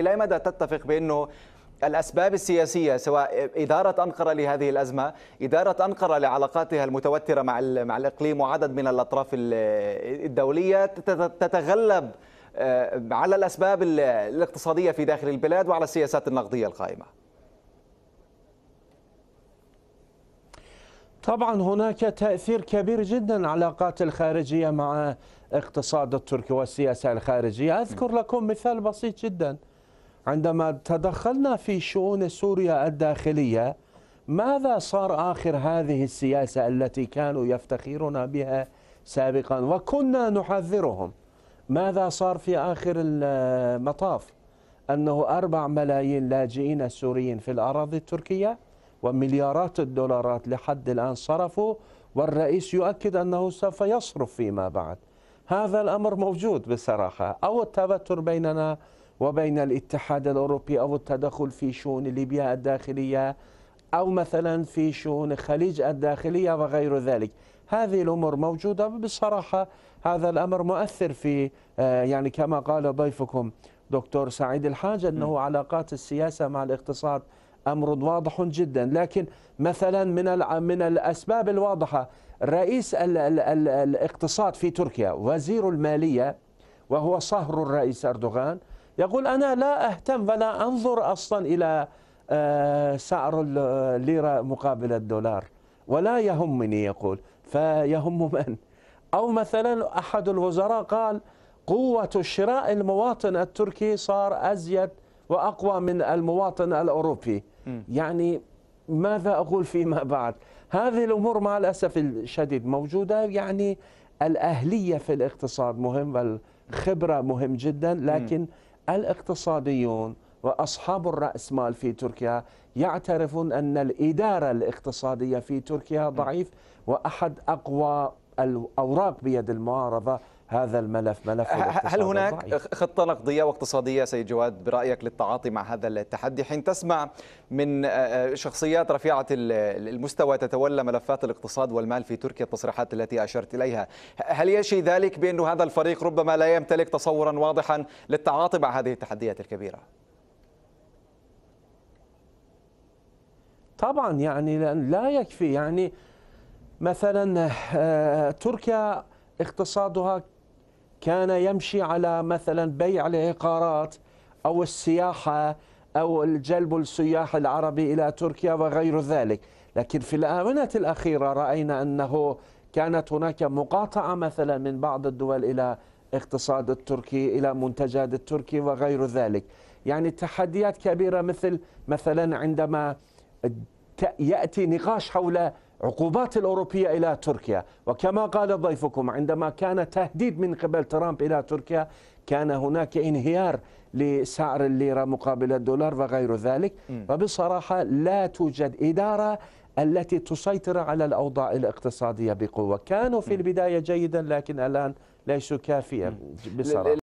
الى مدى تتفق بانه الأسباب السياسية سواء إدارة أنقرة لهذه الأزمة إدارة أنقرة لعلاقاتها المتوترة مع, مع الإقليم وعدد من الأطراف الدولية تتغلب آه، على الأسباب الاقتصادية في داخل البلاد وعلى السياسات النقدية القائمة طبعا هناك تأثير كبير جدا العلاقات الخارجية مع اقتصاد التركي والسياسة الخارجية أذكر لكم مثال بسيط جداً عندما تدخلنا في شؤون سوريا الداخلية ماذا صار آخر هذه السياسة التي كانوا يفتخرون بها سابقا وكنا نحذرهم ماذا صار في آخر المطاف أنه أربع ملايين لاجئين سوريين في الأراضي التركية ومليارات الدولارات لحد الآن صرفوا والرئيس يؤكد أنه سوف يصرف فيما بعد هذا الأمر موجود بصراحة أو التوتر بيننا وبين الاتحاد الأوروبي أو التدخل في شؤون ليبيا الداخلية أو مثلا في شؤون خليج الداخلية وغير ذلك هذه الأمور موجودة بصراحة هذا الأمر مؤثر في آه، يعني كما قال ضيفكم دكتور سعيد الحاج أنه م. علاقات السياسة مع الاقتصاد أمر واضح جدا لكن مثلا من من الأسباب الواضحة رئيس الاقتصاد في تركيا وزير المالية وهو صهر الرئيس أردوغان يقول أنا لا أهتم ولا أنظر أصلا إلى آه، سعر الليرة آه، مقابل الدولار ولا يهمني يقول فيهم من أو مثلا أحد الوزراء قال قوة شراء المواطن التركي صار أزيد وأقوى من المواطن الأوروبي يعني ماذا أقول فيما بعد هذه الأمور مع الأسف الشديد موجودة يعني الأهلية في الاقتصاد مهم والخبرة مهم جدا لكن م. الاقتصاديون وأصحاب الرأسمال في تركيا يعترفون أن الإدارة الاقتصادية في تركيا ضعيف وأحد أقوى الأوراق بيد المعارضة هذا الملف ملف هل هناك خطة نقدية واقتصادية سيد جواد برأيك للتعاطي مع هذا التحدي حين تسمع من آه، آه، شخصيات رفيعة المستوى تتولى ملفات الاقتصاد والمال في تركيا التصريحات التي أشرت إليها هل يشي ذلك بانه هذا الفريق ربما لا يمتلك تصورا واضحا للتعاطي مع هذه التحديات الكبيرة؟ طبعا يعني لا يكفي يعني مثلا آه، تركيا اقتصادها كان يمشي على مثلا بيع العقارات أو السياحة أو الجلب السياح العربي إلى تركيا وغير ذلك لكن في الآونة الأخيرة رأينا أنه كانت هناك مقاطعة مثلا من بعض الدول إلى اقتصاد التركي إلى منتجات التركي وغير ذلك يعني تحديات كبيرة مثل مثلا عندما يأتي نقاش حول عقوبات الأوروبية إلى تركيا وكما قال ضيفكم عندما كان تهديد من قبل ترامب إلى تركيا كان هناك انهيار لسعر الليرة مقابل الدولار وغير ذلك وبصراحة لا توجد إدارة التي تسيطر على الأوضاع الاقتصادية بقوة كانوا في البداية جيدا لكن الآن ليسوا كافيا بصراحة